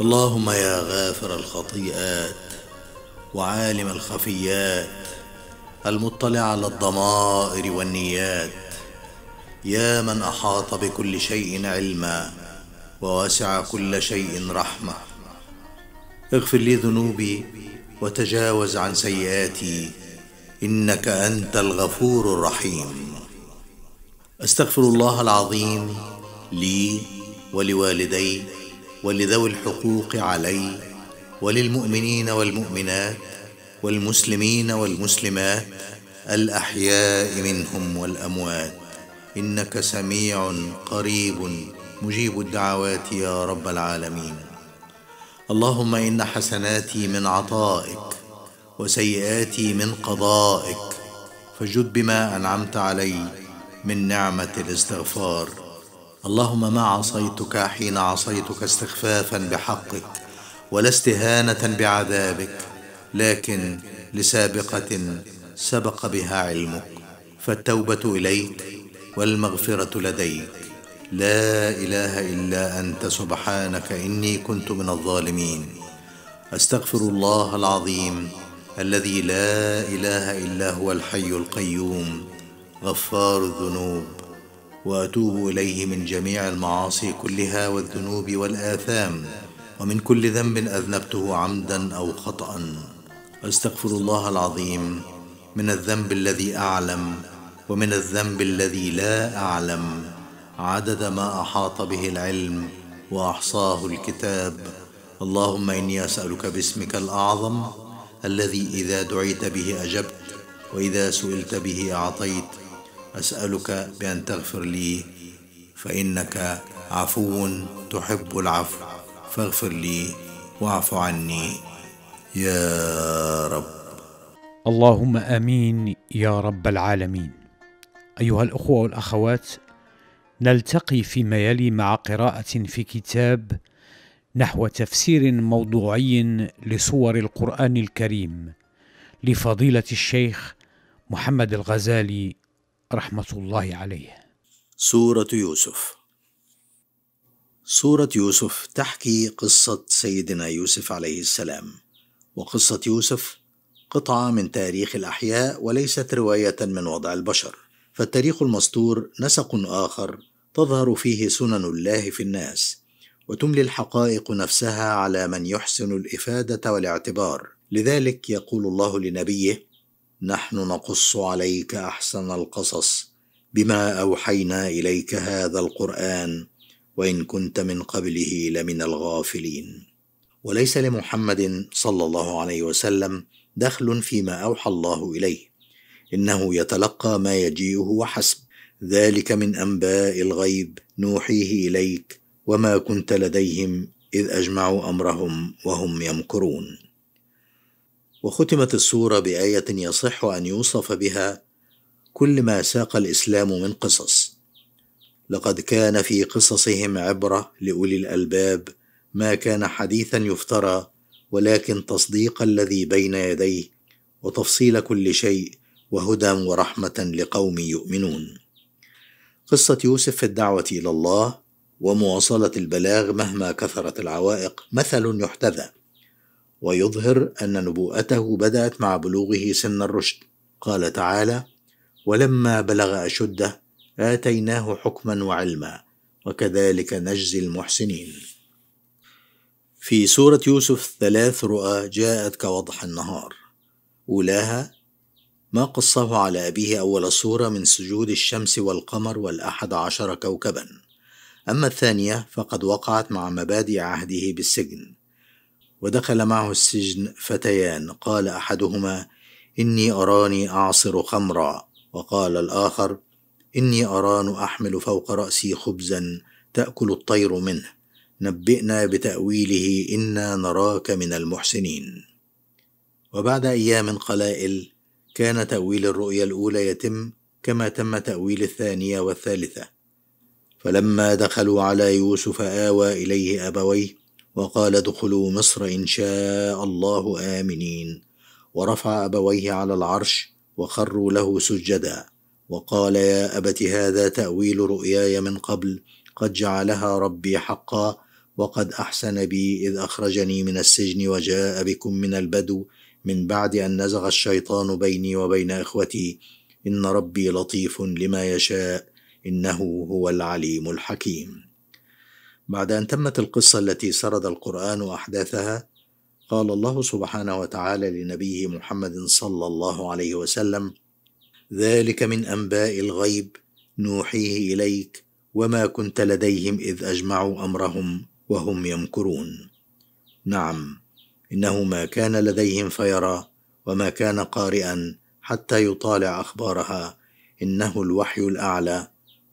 اللهم يا غافر الخطيئات وعالم الخفيات المطلع على الضمائر والنيات يا من احاط بكل شيء علما ووسع كل شيء رحمه اغفر لي ذنوبي وتجاوز عن سيئاتي انك انت الغفور الرحيم استغفر الله العظيم لي ولوالدي ولذوي الحقوق علي وللمؤمنين والمؤمنات والمسلمين والمسلمات الاحياء منهم والاموات انك سميع قريب مجيب الدعوات يا رب العالمين اللهم ان حسناتي من عطائك وسيئاتي من قضائك فجد بما انعمت علي من نعمه الاستغفار اللهم ما عصيتك حين عصيتك استخفافا بحقك ولا استهانه بعذابك لكن لسابقه سبق بها علمك فالتوبه اليك والمغفره لديك لا اله الا انت سبحانك اني كنت من الظالمين استغفر الله العظيم الذي لا اله الا هو الحي القيوم غفار الذنوب وأتوب إليه من جميع المعاصي كلها والذنوب والآثام ومن كل ذنب أذنبته عمدا أو خطأ أستغفر الله العظيم من الذنب الذي أعلم ومن الذنب الذي لا أعلم عدد ما أحاط به العلم وأحصاه الكتاب اللهم إني أسألك باسمك الأعظم الذي إذا دعيت به أجبت وإذا سئلت به أعطيت أسألك بأن تغفر لي فإنك عفو تحب العفو فاغفر لي واعف عني يا رب اللهم امين يا رب العالمين ايها الاخوه والاخوات نلتقي فيما يلي مع قراءه في كتاب نحو تفسير موضوعي لصور القران الكريم لفضيله الشيخ محمد الغزالي رحمة الله عليه. سورة يوسف سورة يوسف تحكي قصة سيدنا يوسف عليه السلام، وقصة يوسف قطعة من تاريخ الأحياء وليست رواية من وضع البشر، فالتاريخ المسطور نسق آخر تظهر فيه سنن الله في الناس، وتملي الحقائق نفسها على من يحسن الإفادة والاعتبار، لذلك يقول الله لنبيه: نحن نقص عليك احسن القصص بما اوحينا اليك هذا القران وان كنت من قبله لمن الغافلين وليس لمحمد صلى الله عليه وسلم دخل فيما اوحى الله اليه انه يتلقى ما يجيئه وحسب ذلك من انباء الغيب نوحيه اليك وما كنت لديهم اذ اجمعوا امرهم وهم يمكرون وختمت السورة بآية يصح أن يوصف بها كل ما ساق الإسلام من قصص لقد كان في قصصهم عبرة لأولي الألباب ما كان حديثا يفترى ولكن تصديق الذي بين يديه وتفصيل كل شيء وهدى ورحمة لقوم يؤمنون قصة يوسف في الدعوة إلى الله ومواصلة البلاغ مهما كثرت العوائق مثل يحتذى ويظهر أن نبوءته بدأت مع بلوغه سن الرشد قال تعالى ولما بلغ أشده آتيناه حكما وعلما وكذلك نجزي المحسنين في سورة يوسف ثلاث رؤى جاءت كوضح النهار أولاها ما قصه على أبيه أول الصورة من سجود الشمس والقمر والأحد عشر كوكبا أما الثانية فقد وقعت مع مبادئ عهده بالسجن ودخل معه السجن فتيان قال احدهما اني اراني اعصر خمرا وقال الاخر اني اران احمل فوق راسي خبزا تاكل الطير منه نبئنا بتاويله انا نراك من المحسنين وبعد ايام قلائل كان تاويل الرؤيا الاولى يتم كما تم تاويل الثانيه والثالثه فلما دخلوا على يوسف اوى اليه ابويه وقال ادخلوا مصر إن شاء الله آمنين ورفع أبويه على العرش وخروا له سجدا وقال يا أبت هذا تأويل رؤياي من قبل قد جعلها ربي حقا وقد أحسن بي إذ أخرجني من السجن وجاء بكم من البدو من بعد أن نزغ الشيطان بيني وبين إخوتي إن ربي لطيف لما يشاء إنه هو العليم الحكيم بعد أن تمت القصة التي سرد القرآن أحداثها قال الله سبحانه وتعالى لنبيه محمد صلى الله عليه وسلم ذلك من أنباء الغيب نوحيه إليك وما كنت لديهم إذ أجمعوا أمرهم وهم يمكرون نعم إنه ما كان لديهم فيرى وما كان قارئا حتى يطالع أخبارها إنه الوحي الأعلى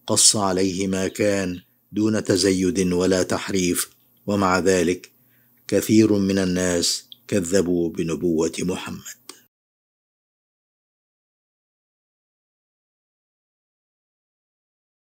قص عليه ما كان دون تزيد ولا تحريف ومع ذلك كثير من الناس كذبوا بنبوه محمد